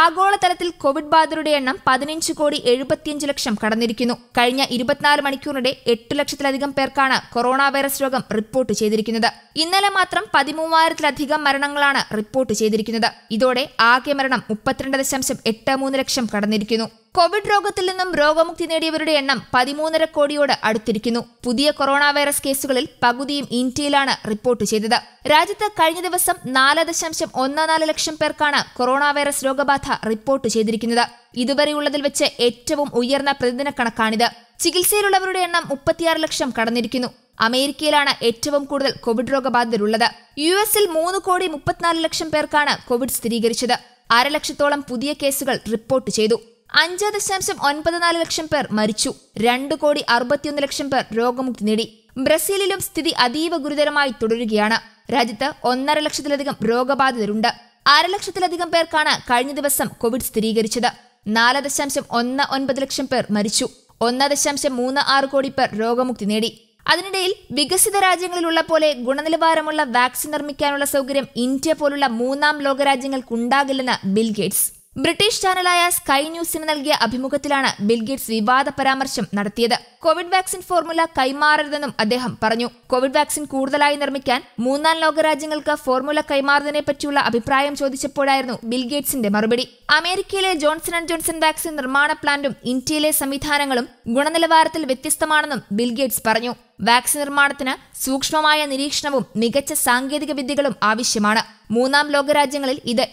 ആഗോളതലത്തിൽ കോവിഡ് ബാധിതരുടെ എണ്ണം പതിനഞ്ച് കോടി എഴുപത്തിയഞ്ച് ലക്ഷം കടന്നിരിക്കുന്നു കഴിഞ്ഞ ഇരുപത്തിനാല് മണിക്കൂറിടെ എട്ട് ലക്ഷത്തിലധികം പേർക്കാണ് കൊറോണ വൈറസ് രോഗം റിപ്പോർട്ട് ചെയ്തിരിക്കുന്നത് ഇന്നലെ മാത്രം പതിമൂവായിരത്തിലധികം മരണങ്ങളാണ് റിപ്പോർട്ട് ചെയ്തിരിക്കുന്നത് ഇതോടെ ആകെ മരണം മുപ്പത്തിരണ്ട് ദശാംശം എട്ട് മൂന്ന് ലക്ഷം കടന്നിരിക്കുന്നു കോവിഡ് രോഗത്തിൽ നിന്നും രോഗമുക്തി നേടിയവരുടെ എണ്ണം പതിമൂന്നര കോടിയോട് അടുത്തിരിക്കുന്നു പുതിയ കൊറോണ വൈറസ് കേസുകളിൽ പകുതിയും ഇന്ത്യയിലാണ് റിപ്പോർട്ട് ചെയ്തത് രാജ്യത്ത് കഴിഞ്ഞ ദിവസം നാല് ദശാംശം ഒന്ന് നാല് ലക്ഷം പേർക്കാണ് കൊറോണ വൈറസ് രോഗബാധ റിപ്പോർട്ട് ചെയ്തിരിക്കുന്നത് ഇതുവരെയുള്ളതിൽ വെച്ച് ഏറ്റവും ഉയർന്ന പ്രതിദിന കണക്കാണിത് ചികിത്സയിലുള്ളവരുടെ എണ്ണം മുപ്പത്തിയാറ് ലക്ഷം കടന്നിരിക്കുന്നു അമേരിക്കയിലാണ് ഏറ്റവും കൂടുതൽ കോവിഡ് രോഗബാധിതരുള്ളത് യു എസിൽ മൂന്ന് കോടി മുപ്പത്തിനാല് ലക്ഷം പേർക്കാണ് കോവിഡ് സ്ഥിരീകരിച്ചത് അരലക്ഷത്തോളം പുതിയ കേസുകൾ റിപ്പോർട്ട് ചെയ്തു അഞ്ച് ദശാംശം ഒൻപത് നാല് ലക്ഷം പേർ മരിച്ചു രണ്ടു കോടി അറുപത്തിയൊന്ന് ലക്ഷം പേർ രോഗമുക്തി നേടി ബ്രസീലിലും സ്ഥിതി അതീവ ഗുരുതരമായി തുടരുകയാണ് രാജ്യത്ത് ഒന്നര ലക്ഷത്തിലധികം രോഗബാധിതരുണ്ട് അരലക്ഷത്തിലധികം ലക്ഷത്തിലധികം പേർക്കാണ് കഴിഞ്ഞ ദിവസം കോവിഡ് സ്ഥിരീകരിച്ചത് നാല് ദശാംശം ഒന്ന് ഒൻപത് ലക്ഷം പേർ മരിച്ചു ഒന്ന് ദശാംശം മൂന്ന് ആറ് കോടി പേർ രോഗമുക്തി നേടി അതിനിടയിൽ വികസിത രാജ്യങ്ങളിലുള്ള പോലെ ഗുണനിലവാരമുള്ള വാക്സിൻ നിർമ്മിക്കാനുള്ള സൗകര്യം ഇന്ത്യ പോലുള്ള മൂന്നാം ലോകരാജ്യങ്ങൾക്കുണ്ടാകില്ലെന്ന് ബിൽ ഗേറ്റ്സ് ബ്രിട്ടീഷ് ചാനലായ സ്കൈ ന്യൂസിന് നൽകിയ അഭിമുഖത്തിലാണ് ബിൽഗേറ്റ്സ് വിവാദ പരാമർശം നടത്തിയത് കോവിഡ് വാക്സിൻ ഫോർമുല കൈമാറരുതെന്നും അദ്ദേഹം പറഞ്ഞു കോവിഡ് വാക്സിൻ കൂടുതലായി നിർമ്മിക്കാൻ മൂന്നാം ലോകരാജ്യങ്ങൾക്ക് ഫോർമുല കൈമാറുന്നതിനെ പറ്റിയുള്ള അഭിപ്രായം ചോദിച്ചപ്പോഴായിരുന്നു ബിൽഗേറ്റ്സിന്റെ മറുപടി അമേരിക്കയിലെ ജോൺസൺ ആൻഡ് ജോൺസൺ വാക്സിൻ നിർമ്മാണ പ്ലാന്റും ഇന്ത്യയിലെ സംവിധാനങ്ങളും ഗുണനിലവാരത്തിൽ വ്യത്യസ്തമാണെന്നും ബിൽഗേറ്റ്സ് പറഞ്ഞു വാക്സിൻ നിർമ്മാണത്തിന് സൂക്ഷ്മമായ നിരീക്ഷണവും മികച്ച സാങ്കേതിക വിദ്യകളും ആവശ്യമാണ് മൂന്നാം ലോകരാജ്യങ്ങളിൽ ഇത്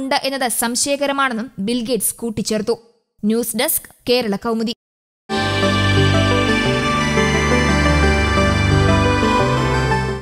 ഉണ്ട് എന്നത് സംശയകരമാണെന്നും ബിൽഗേറ്റ്സ് കൂട്ടിച്ചേർത്തു ന്യൂസ് ഡെസ്ക് കേരള കൗമുദി